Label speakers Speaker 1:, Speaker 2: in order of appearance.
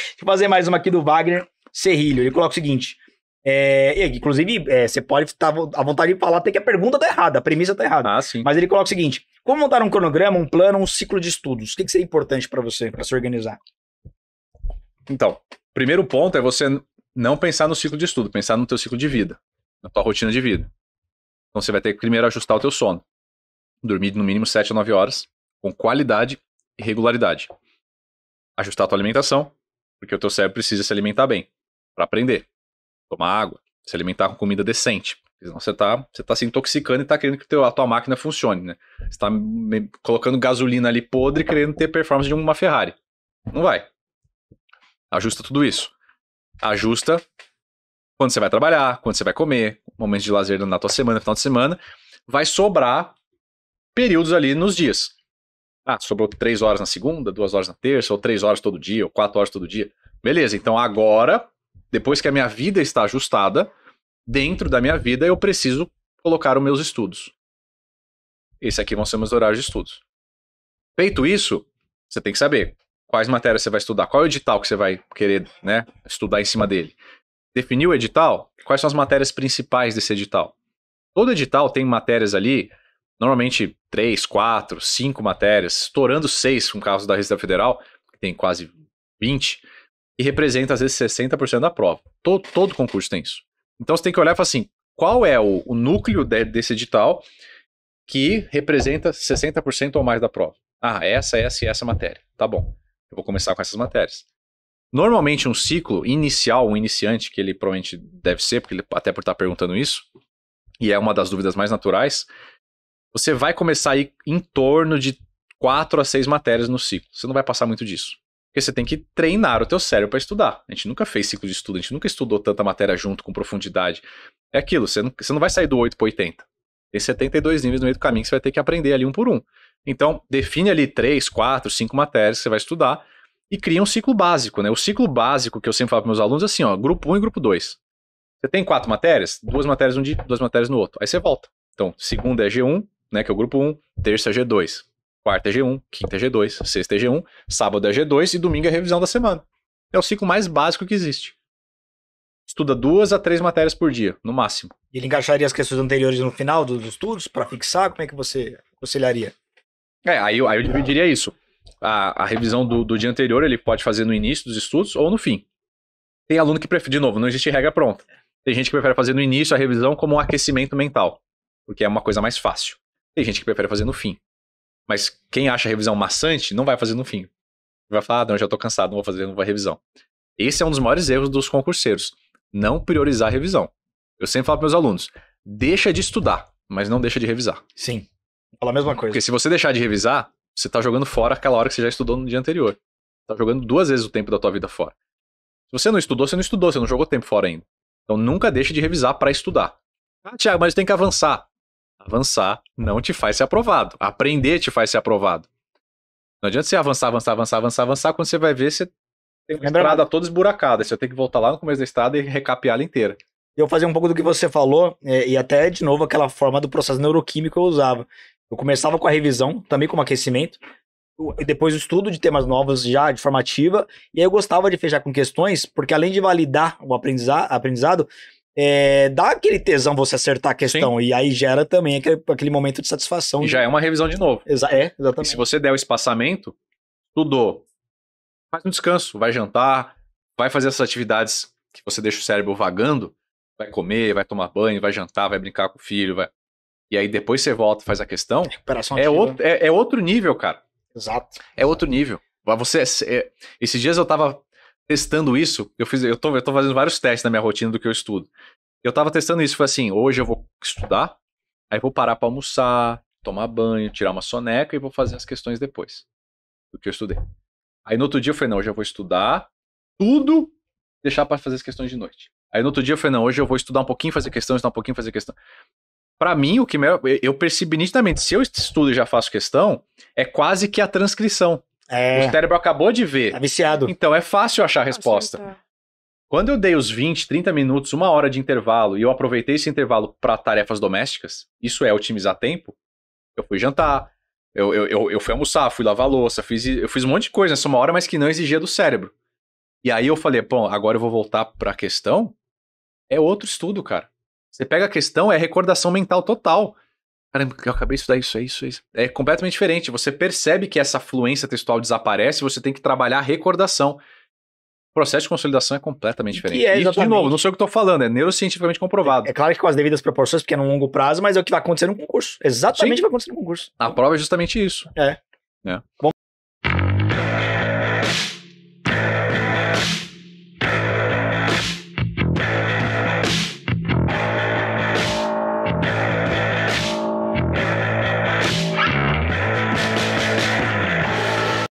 Speaker 1: Deixa eu fazer mais uma aqui do Wagner Serrilho. Ele coloca o seguinte. É, inclusive, é, você pode estar tá à vontade de falar até que a pergunta tá errada, a premissa tá errada. Ah, sim. Mas ele coloca o seguinte: como montar um cronograma, um plano, um ciclo de estudos? O que, que seria importante para você, para se organizar?
Speaker 2: Então, primeiro ponto é você não pensar no ciclo de estudo, pensar no teu ciclo de vida, na tua rotina de vida. Então você vai ter que primeiro ajustar o teu sono. Dormir no mínimo 7 a 9 horas, com qualidade e regularidade. Ajustar a tua alimentação, porque o teu cérebro precisa se alimentar bem para aprender, tomar água, se alimentar com comida decente. Senão você tá, você tá se intoxicando e tá querendo que teu, a tua máquina funcione, né? Você tá colocando gasolina ali podre querendo ter performance de uma Ferrari. Não vai. Ajusta tudo isso. Ajusta quando você vai trabalhar, quando você vai comer, momentos de lazer na tua semana, final de semana. Vai sobrar períodos ali nos dias. Ah, sobrou três horas na segunda, duas horas na terça, ou três horas todo dia, ou quatro horas todo dia. Beleza, então agora, depois que a minha vida está ajustada, dentro da minha vida eu preciso colocar os meus estudos. Esse aqui vão ser meus horários de estudos. Feito isso, você tem que saber quais matérias você vai estudar, qual é o edital que você vai querer né, estudar em cima dele. Definiu o edital? Quais são as matérias principais desse edital? Todo edital tem matérias ali normalmente três, quatro, cinco matérias, estourando seis com o caso da Receita Federal, que tem quase 20, e representa às vezes 60% da prova. Todo, todo concurso tem isso. Então você tem que olhar e falar assim, qual é o, o núcleo de, desse edital que representa 60% ou mais da prova? Ah, essa, essa e essa matéria. Tá bom. Eu vou começar com essas matérias. Normalmente, um ciclo inicial, um iniciante, que ele provavelmente deve ser, porque ele, até por estar perguntando isso, e é uma das dúvidas mais naturais, você vai começar aí em torno de quatro a seis matérias no ciclo. Você não vai passar muito disso. Porque você tem que treinar o teu cérebro para estudar. A gente nunca fez ciclo de estudo, a gente nunca estudou tanta matéria junto com profundidade. É aquilo, você não, você não vai sair do 8 para 80. Tem 72 níveis no meio do caminho que você vai ter que aprender ali um por um. Então, define ali três, quatro, cinco matérias que você vai estudar e cria um ciclo básico, né? O ciclo básico que eu sempre falo para meus alunos é assim, ó, grupo 1 um e grupo 2. Você tem quatro matérias, duas matérias um dia, duas matérias no outro. Aí você volta. Então, segunda é G1, né? Que é o grupo 1, terça é G2, quarta é G1, quinta é G2, sexta é G1, sábado é G2 e domingo é revisão da semana. É o ciclo mais básico que existe. Estuda duas a três matérias por dia, no máximo.
Speaker 1: E ele encaixaria as questões anteriores no final dos estudos para fixar? Como é que você aconselharia?
Speaker 2: É, aí, eu, aí eu dividiria isso. A, a revisão do, do dia anterior ele pode fazer no início dos estudos ou no fim. Tem aluno que prefere, de novo, não existe regra pronta. Tem gente que prefere fazer no início a revisão como um aquecimento mental, porque é uma coisa mais fácil. Tem gente que prefere fazer no fim. Mas quem acha a revisão maçante não vai fazer no fim. Vai falar, ah, não, já tô cansado, não vou fazer nova revisão. Esse é um dos maiores erros dos concurseiros. Não priorizar a revisão. Eu sempre falo para meus alunos, deixa de estudar, mas não deixa de revisar. Sim. Fala a mesma coisa. Porque se você deixar de revisar, você tá jogando fora aquela hora que você já estudou no dia anterior. Tá jogando duas vezes o tempo da tua vida fora. Se você não estudou, você não estudou, você não jogou tempo fora ainda. Então nunca deixa de revisar para estudar. Ah, Tiago, mas tem que avançar. Avançar não te faz ser aprovado. Aprender te faz ser aprovado. Não adianta você avançar, avançar, avançar, avançar, avançar, quando você vai ver, você tem uma Lembra... estrada toda esburacada. Você tem que voltar lá no começo da estrada e recapear ela inteira. Eu fazer um pouco do que você
Speaker 1: falou, é, e até de novo aquela forma do processo neuroquímico eu usava. Eu começava com a revisão, também como aquecimento, depois o estudo de temas novos já de formativa, e aí eu gostava de fechar com questões, porque além de validar o aprendizado, é, dá aquele tesão você acertar a questão. Sim. E aí gera também aquele, aquele momento de satisfação. E de... já é
Speaker 2: uma revisão de novo. Exa é, exatamente. E se você der o espaçamento, estudou. Faz um descanso, vai jantar, vai fazer essas atividades que você deixa o cérebro vagando, vai comer, vai tomar banho, vai jantar, vai brincar com o filho, vai... E aí depois você volta e faz a questão. Recuperação é, outro, é, é, outro nível, cara. Exato. É outro nível. Você, é, é esses dias eu tava testando isso, eu fiz, eu tô, eu tô fazendo vários testes na minha rotina do que eu estudo. Eu tava testando isso, foi assim, hoje eu vou estudar, aí vou parar para almoçar, tomar banho, tirar uma soneca e vou fazer as questões depois do que eu estudei. Aí no outro dia eu falei, não, hoje eu vou estudar tudo, deixar para fazer as questões de noite. Aí no outro dia eu falei, não, hoje eu vou estudar um pouquinho, fazer questão, estudar um pouquinho, fazer questão. Para mim, o que me, eu percebi nitidamente, se eu estudo e já faço questão, é quase que a transcrição. É. O cérebro acabou de ver. Tá viciado. Então é fácil achar a resposta. Quando eu dei os 20, 30 minutos, uma hora de intervalo e eu aproveitei esse intervalo para tarefas domésticas, isso é otimizar tempo. Eu fui jantar, eu, eu, eu, eu fui almoçar, fui lavar louça, fiz, eu fiz um monte de coisa nessa uma hora, mas que não exigia do cérebro. E aí eu falei, bom, agora eu vou voltar para a questão. É outro estudo, cara. Você pega a questão, é recordação mental total. Caramba, eu acabei de estudar isso, é isso, é isso. É completamente diferente. Você percebe que essa fluência textual desaparece, você tem que trabalhar a recordação. O processo de consolidação é completamente diferente. É e é Isso, de novo, não sei o que estou falando, é neurocientificamente comprovado. É, é, claro que com as devidas proporções, porque é num longo prazo, mas é o que vai acontecer no concurso. Exatamente o que vai acontecer no concurso. A prova é justamente isso. É. é.
Speaker 1: Bom,